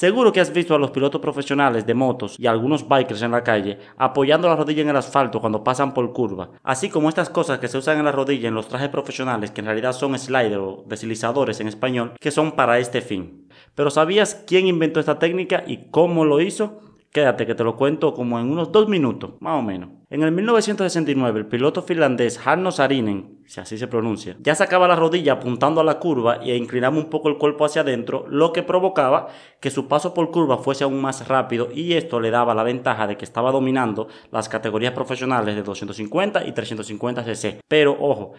Seguro que has visto a los pilotos profesionales de motos y algunos bikers en la calle apoyando la rodilla en el asfalto cuando pasan por curva, así como estas cosas que se usan en la rodilla en los trajes profesionales que en realidad son slider o deslizadores en español que son para este fin. Pero ¿sabías quién inventó esta técnica y cómo lo hizo? Quédate que te lo cuento como en unos dos minutos, más o menos. En el 1969, el piloto finlandés Hanno Sarinen si así se pronuncia, ya sacaba la rodilla apuntando a la curva e inclinaba un poco el cuerpo hacia adentro, lo que provocaba que su paso por curva fuese aún más rápido y esto le daba la ventaja de que estaba dominando las categorías profesionales de 250 y 350 cc. Pero ojo,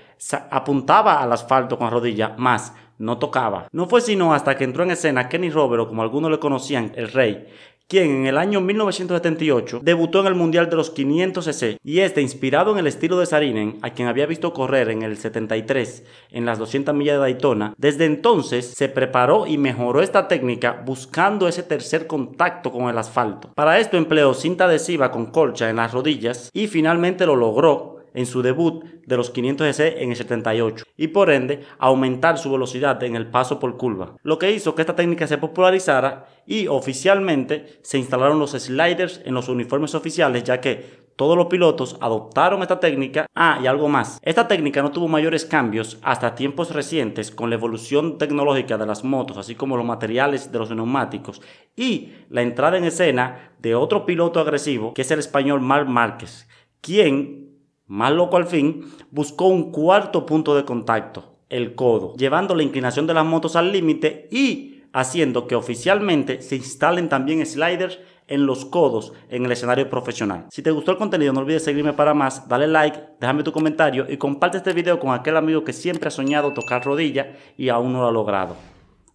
apuntaba al asfalto con la rodilla más no tocaba. No fue sino hasta que entró en escena Kenny Robero, como algunos le conocían, el rey, quien en el año 1978 debutó en el Mundial de los 500 cc y este inspirado en el estilo de Sarinen, a quien había visto correr en el 73 en las 200 millas de Daytona, desde entonces se preparó y mejoró esta técnica buscando ese tercer contacto con el asfalto. Para esto empleó cinta adhesiva con colcha en las rodillas y finalmente lo logró en su debut de los 500 cc en el 78 y por ende aumentar su velocidad en el paso por curva, lo que hizo que esta técnica se popularizara y oficialmente se instalaron los sliders en los uniformes oficiales ya que todos los pilotos adoptaron esta técnica. Ah, y algo más. Esta técnica no tuvo mayores cambios hasta tiempos recientes con la evolución tecnológica de las motos, así como los materiales de los neumáticos y la entrada en escena de otro piloto agresivo que es el español Marc Márquez, quien más loco al fin, buscó un cuarto punto de contacto, el codo, llevando la inclinación de las motos al límite y haciendo que oficialmente se instalen también sliders en los codos en el escenario profesional. Si te gustó el contenido, no olvides seguirme para más, dale like, déjame tu comentario y comparte este video con aquel amigo que siempre ha soñado tocar rodilla y aún no lo ha logrado.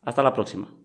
Hasta la próxima.